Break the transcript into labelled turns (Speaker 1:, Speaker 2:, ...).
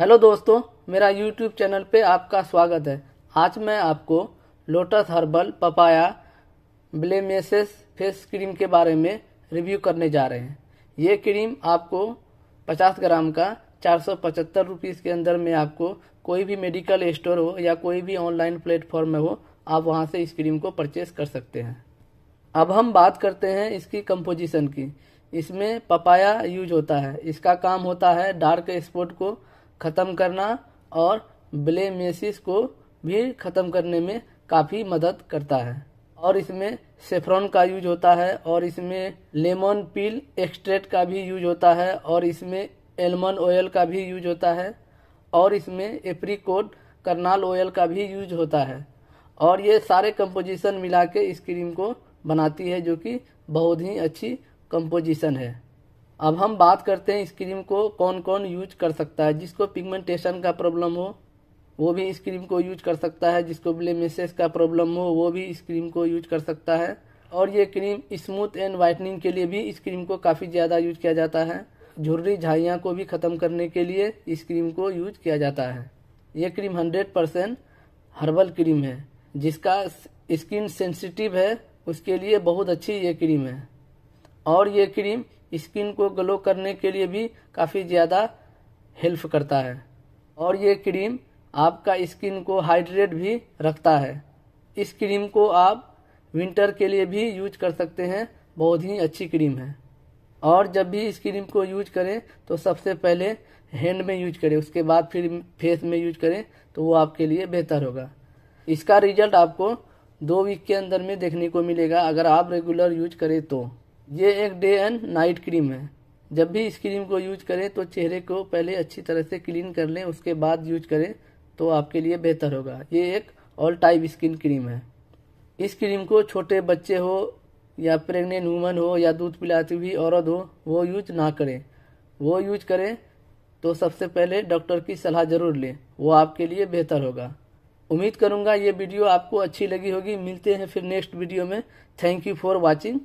Speaker 1: hello दोस्तों मेरा YouTube channel पे आपका स्वागत है आज मैं आपको Lotus Herbal papaya blemishes face cream के बारे में रिव्यू करने जा रहे हैं ये क्रीम आपको 50 ग्राम का चार सौ के अंदर में आपको कोई भी मेडिकल स्टोर हो या कोई भी ऑनलाइन प्लेटफॉर्म में हो आप वहाँ से इस क्रीम को परचेस कर सकते हैं अब हम बात करते हैं इसकी कंपोजिशन की इसमें पपाया यूज होता है इसका काम होता है डार्क स्पॉट को ख़त्म करना और ब्लेमेसिस को भी ख़त्म करने में काफ़ी मदद करता है और इसमें सेफ्रॉन का यूज होता है और इसमें लेमन पील एक्सट्रेट का भी यूज होता है और इसमें एलमंड ऑयल का भी यूज होता है और इसमें एप्रीकोट करनाल ऑयल का भी यूज होता है और ये सारे कंपोजिशन मिला के इस क्रीम को बनाती है जो कि बहुत ही अच्छी कंपोजिशन है अब हम बात करते हैं इस क्रीम को कौन कौन यूज कर सकता है जिसको पिगमेंटेशन का प्रॉब्लम हो वो भी इस क्रीम को यूज कर सकता है जिसको ब्लेमेसेस का प्रॉब्लम हो वो भी इस क्रीम को यूज कर सकता है और ये क्रीम स्मूथ एंड वाइटनिंग के लिए भी इस क्रीम को काफ़ी ज़्यादा यूज किया जाता है झुर्री झाइयाँ को भी ख़त्म करने के लिए इस क्रीम को यूज किया जाता है ये cream hundred percent herbal cream है जिसका स्किन सेंसिटिव है उसके लिए बहुत अच्छी ये क्रीम है और ये क्रीम स्किन को ग्लो करने के लिए भी काफ़ी ज़्यादा हेल्प करता है और ये क्रीम आपका स्किन को हाइड्रेट भी रखता है इस क्रीम को आप विंटर के लिए भी यूज कर सकते हैं बहुत ही अच्छी क्रीम है और जब भी इस क्रीम को यूज करें तो सबसे पहले हैंड में यूज करें उसके बाद फिर फेस में यूज करें तो वो आपके लिए बेहतर होगा इसका रिजल्ट आपको दो वीक के अंदर में देखने को मिलेगा अगर आप रेगुलर यूज करें तो ये एक डे एंड नाइट क्रीम है जब भी इस क्रीम को यूज करें तो चेहरे को पहले अच्छी तरह से क्लीन कर लें उसके बाद यूज करें तो आपके लिए बेहतर होगा ये एक ऑल टाइप स्किन क्रीम है इस क्रीम को छोटे बच्चे हो या प्रेग्नेंट वूमन हो या दूध पिलाती हुई औरत हो वो यूज ना करें वो यूज करें तो सबसे पहले डॉक्टर की सलाह ज़रूर लें वो आपके लिए बेहतर होगा उम्मीद करूँगा ये वीडियो आपको अच्छी लगी होगी मिलते हैं फिर नेक्स्ट वीडियो में थैंक यू फॉर वॉचिंग